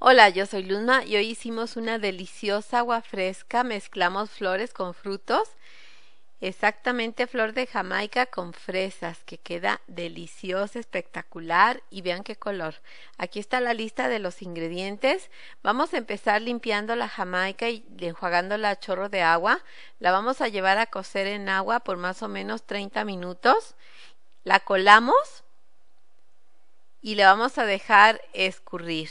Hola, yo soy Luzma y hoy hicimos una deliciosa agua fresca. Mezclamos flores con frutos. Exactamente flor de Jamaica con fresas, que queda deliciosa, espectacular y vean qué color. Aquí está la lista de los ingredientes. Vamos a empezar limpiando la Jamaica y enjuagándola a chorro de agua. La vamos a llevar a cocer en agua por más o menos 30 minutos. La colamos y la vamos a dejar escurrir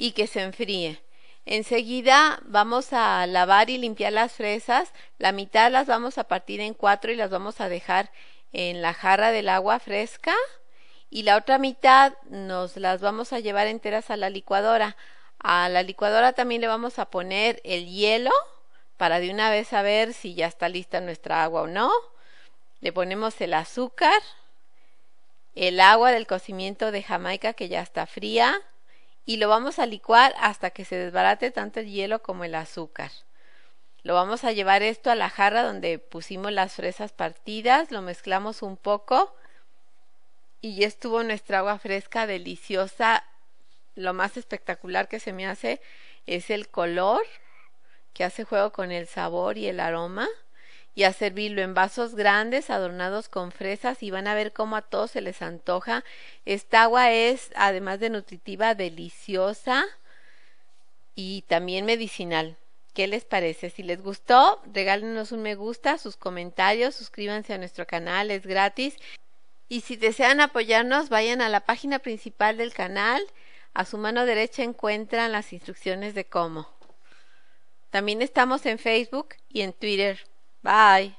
y que se enfríe. Enseguida vamos a lavar y limpiar las fresas. La mitad las vamos a partir en cuatro y las vamos a dejar en la jarra del agua fresca. Y la otra mitad nos las vamos a llevar enteras a la licuadora. A la licuadora también le vamos a poner el hielo para de una vez saber si ya está lista nuestra agua o no. Le ponemos el azúcar, el agua del cocimiento de Jamaica que ya está fría, y lo vamos a licuar hasta que se desbarate tanto el hielo como el azúcar. Lo vamos a llevar esto a la jarra donde pusimos las fresas partidas, lo mezclamos un poco y ya estuvo nuestra agua fresca deliciosa. Lo más espectacular que se me hace es el color que hace juego con el sabor y el aroma y a servirlo en vasos grandes adornados con fresas y van a ver cómo a todos se les antoja. Esta agua es, además de nutritiva, deliciosa y también medicinal. ¿Qué les parece? Si les gustó, regálenos un me gusta, sus comentarios, suscríbanse a nuestro canal, es gratis. Y si desean apoyarnos, vayan a la página principal del canal. A su mano derecha encuentran las instrucciones de cómo. También estamos en Facebook y en Twitter. Bye.